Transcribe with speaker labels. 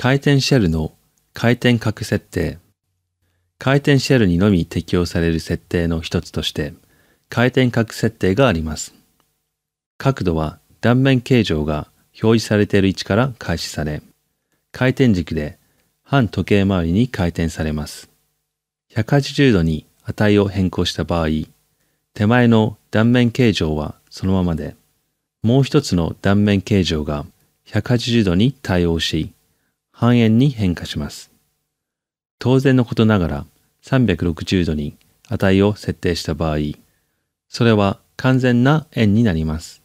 Speaker 1: 回転シェルの回転角設定回転シェルにのみ適用される設定の一つとして回転角設定があります角度は断面形状が表示されている位置から開始され回転軸で反時計回りに回転されます180度に値を変更した場合手前の断面形状はそのままでもう一つの断面形状が180度に対応し半円に変化します。当然のことながら360度に値を設定した場合、それは完全な円になります。